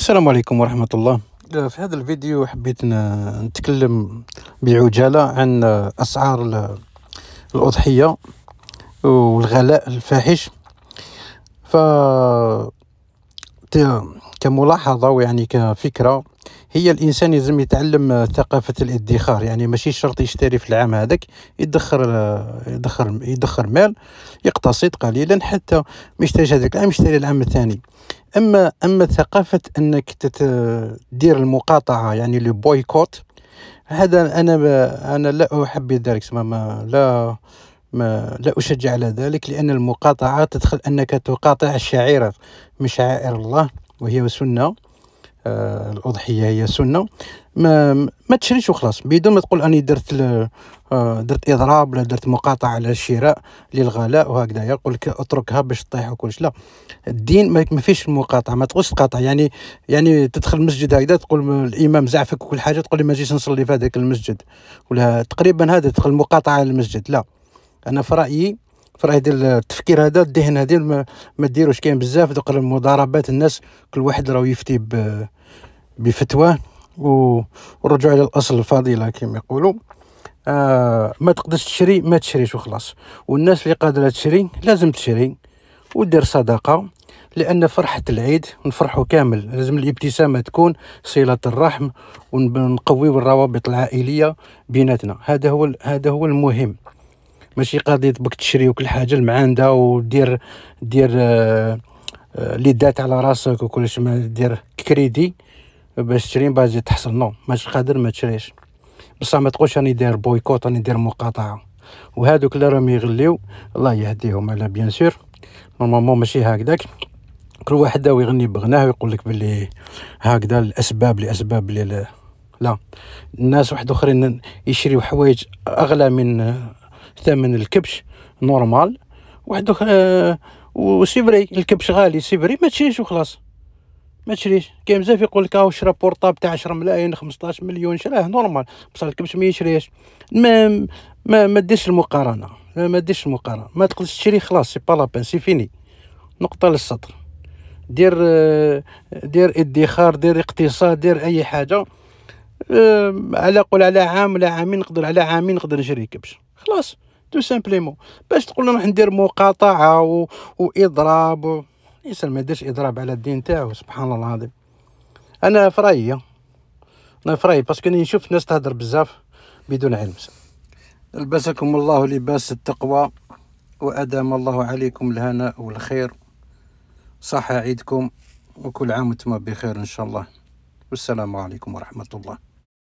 السلام عليكم ورحمة الله في هذا الفيديو حبيت نتكلم بعجالة عن أسعار الأضحية والغلاء الفاحش ف كملاحظة ويعني كفكرة هي الانسان لازم يتعلم ثقافه الادخار يعني ماشي شرط يشتري في العام هذاك يدخر يدخر يدخر مال يقتصد قليلا حتى ما يشتريش هذاك العام يشتري العام الثاني اما اما ثقافه انك تدير المقاطعه يعني لو بويكوت هذا انا انا لا احب ذلك ما لا ما لا أشجع على ذلك لأن المقاطعة تدخل أنك تقاطع الشعيرة من شعائر الله وهي سنة آه الاضحيه هي سنه ما, ما تشريش وخلاص بدون ما تقول اني درت آه درت اضراب ولا درت مقاطعه على الشراء للغلاء وهكذا يقول لك اتركها باش تطيح وكلش لا الدين ما فيش المقاطعه ما تقولش تقاطع يعني يعني تدخل المسجد هكذا تقول الامام زعفك وكل حاجه تقول لي ما جيش نصلي في هذاك المسجد ولا تقريبا هذا تدخل مقاطعه على المسجد لا انا في رايي فراه ديال التفكير هذا الذهن هذا ما, ما ديروش كاين بزاف دوك المضاربات الناس كل واحد راه يفتي بفتواه ورجعوا على الاصل الفضيله كما يقولوا آه ما تقدرش تشري ما تشريش وخلاص والناس اللي قادره تشري لازم تشري ودير صدقه لان فرحه العيد نفرحوا كامل لازم الابتسامه تكون صله الرحم ونقويو الروابط العائليه بيناتنا هذا هو هذا هو المهم ماشي قاضي بك تشري وكل حاجه المعانده ودير دير آه، اللي لي دات على راسك وكلش ما دير كريدي باش تشري باش تحصل نو ماشي قادر ما تشريش بصح ما تقولش راني داير بويكوت راني داير مقاطعه وهذوك اللي راهم يغليو الله يهديهم على بيان سور نورمالمون ماشي هكذاك كل واحد داو يغني بغناه ويقول لك باللي هكذا الاسباب لاسباب لا الناس واحد اخرين يشريو حوايج اغلى من ثمن الكبش نورمال واحد آه وسيبري الكبش غالي سيبري ما تشريش وخلاص ما تشريش كاين بزاف يقول لك اه شرا بورطاب تاع 10 ملايين 15 مليون شراه نورمال بصح الكبش ما يشريش ما ما ما ديش المقارنه ما ديش المقارنه ما تقدرش تشري خلاص سي با لابان سي فيني نقطه للسطر دير آه، دير ادخار دير اقتصاد دير اي حاجه آه، على قول على عام ولا عامين نقدر على عامين نقدر نشري كبش خلاص تو سامبليمون باش تقول لهم راح ندير مقاطعه و... واضراب و... الانسان ما يديرش اضراب على الدين تاعو سبحان الله العظيم انا فرايا أه. انا فراي باسكو اني نشوف ناس تهضر بزاف بدون علم لبسكم الله لباس التقوى وادام الله عليكم الهناء والخير صح عيدكم وكل عام وانتم بخير ان شاء الله والسلام عليكم ورحمه الله